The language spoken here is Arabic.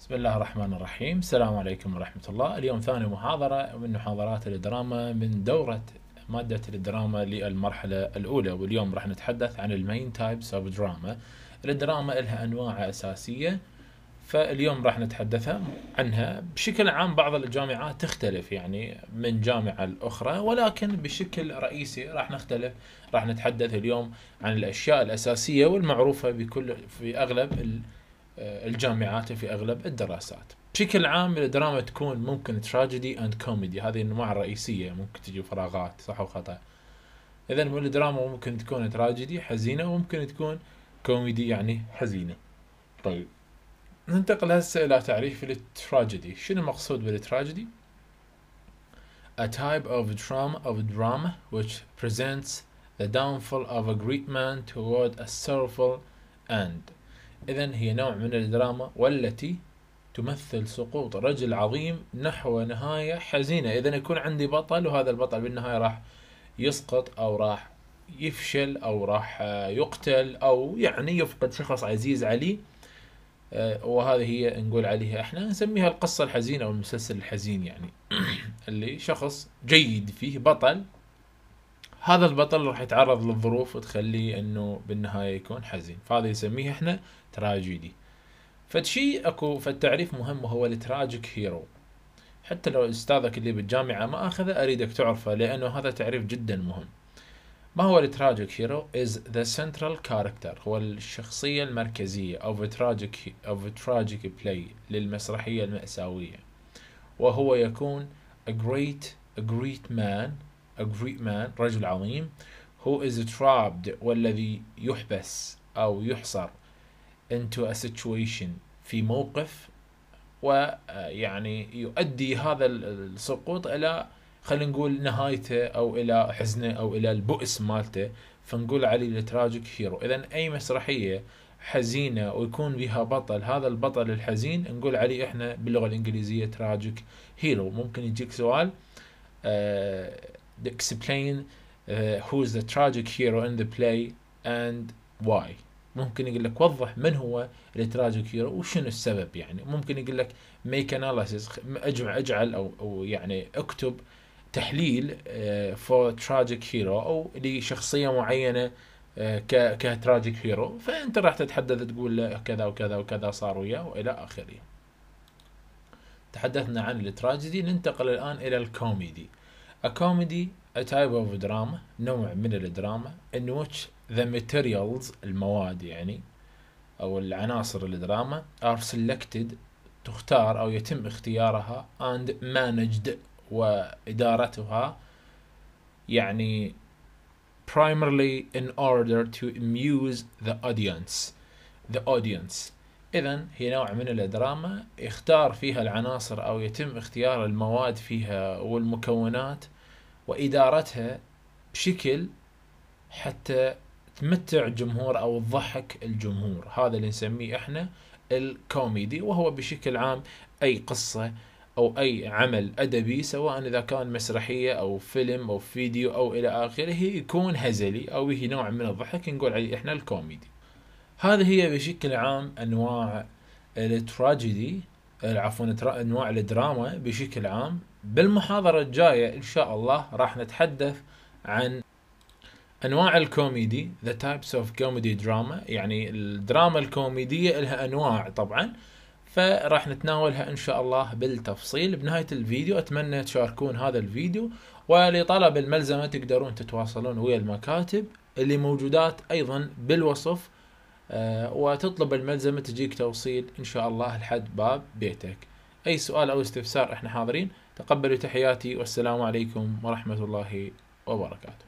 بسم الله الرحمن الرحيم السلام عليكم ورحمة الله اليوم ثاني محاضرة من محاضرات الدراما من دورة مادة الدراما للمرحلة الأولى واليوم راح نتحدث عن المين تايبس اوف دراما الدراما لها أنواع أساسية فاليوم راح نتحدث عنها بشكل عام بعض الجامعات تختلف يعني من جامعة الأخرى ولكن بشكل رئيسي راح نختلف راح نتحدث اليوم عن الأشياء الأساسية والمعروفة بكل في أغلب آه، الجامعات في اغلب الدراسات. بشكل عام الدراما تكون ممكن تراجيدي اند كوميدي هذه الانواع الرئيسيه ممكن تجي فراغات صح وخطا. اذا الدراما ممكن تكون تراجيدي حزينه وممكن تكون كوميدي يعني حزينه. طيب ننتقل هسه الى تعريف التراجيدي، شنو المقصود بالتراجيدي؟ A type of drama of drama which presents the downfall of a great man toward a sorrowful end. إذا هي نوع من الدراما والتي تمثل سقوط رجل عظيم نحو نهاية حزينة إذا يكون عندي بطل وهذا البطل بالنهاية راح يسقط أو راح يفشل أو راح آه، يقتل أو يعني يفقد شخص عزيز عليه آه، وهذه هي نقول عليها احنا نسميها القصة الحزينة أو المسلسل الحزين يعني اللي شخص جيد فيه بطل هذا البطل راح يتعرض للظروف وتخليه انه بالنهايه يكون حزين فهذا يسميه احنا تراجيدي فشي اكو فالتعريف مهم وهو التراجيك هيرو حتى لو استاذك اللي بالجامعه ما اخذه اريدك تعرفه لانه هذا تعريف جدا مهم ما هو التراجيك هيرو از ذا سنترال كاركتر هو الشخصية المركزية او تراجيك اوف تراجيك بلاي للمسرحية المأساوية وهو يكون ا جريت ا جريت مان a great man رجل عظيم who is trapped والذي يحبس أو يحصر into a situation في موقف ويعني آه, يؤدي هذا السقوط إلى خلينا نقول نهايته أو إلى حزنه أو إلى البؤس مالته فنقول عليه التراجيك هيرو إذا أي مسرحية حزينة ويكون بها بطل هذا البطل الحزين نقول عليه احنا باللغة الإنجليزية تراجيك هيرو ممكن يجيك سؤال آه explain uh, who is the tragic hero in the play and why ممكن يقول لك وضح من هو التراجيك هيرو وشنو السبب يعني ممكن يقول لك ميك اناليسيس اجمع اجعل او او يعني اكتب تحليل فور تراجيك هيرو او لشخصيه معينه كتراجيك uh، هيرو فانت راح تتحدث تقول له كذا وكذا وكذا صار وياه والى اخره تحدثنا عن التراجيدي ننتقل الان الى الكوميدي كوميدي تايب اوف دراما نوع من الدراما ان which the materials المواد يعني او العناصر الدراما are selected تختار او يتم اختيارها and managed وادارتها يعني primarily in order to amuse the audience the audience إذا هي نوع من الدراما يختار فيها العناصر أو يتم اختيار المواد فيها والمكونات وإدارتها بشكل حتى تمتع الجمهور أو تضحك الجمهور هذا اللي نسميه إحنا الكوميدي وهو بشكل عام أي قصة أو أي عمل أدبي سواء إذا كان مسرحية أو فيلم أو فيديو أو إلى آخره يكون هزلي أو هي نوع من الضحك نقول عليه إحنا الكوميدي هذه هي بشكل عام انواع التراجيدي عفوا انواع الدراما بشكل عام بالمحاضرة الجاية ان شاء الله راح نتحدث عن انواع الكوميدي the types of comedy drama يعني الدراما الكوميدية لها انواع طبعا فراح نتناولها ان شاء الله بالتفصيل بنهاية الفيديو اتمنى تشاركون هذا الفيديو ولطلب الملزمة تقدرون تتواصلون ويا المكاتب اللي موجودات ايضا بالوصف آه، وتطلب الملزمة تجيك توصيل إن شاء الله لحد باب بيتك أي سؤال أو استفسار إحنا حاضرين تقبلوا تحياتي والسلام عليكم ورحمة الله وبركاته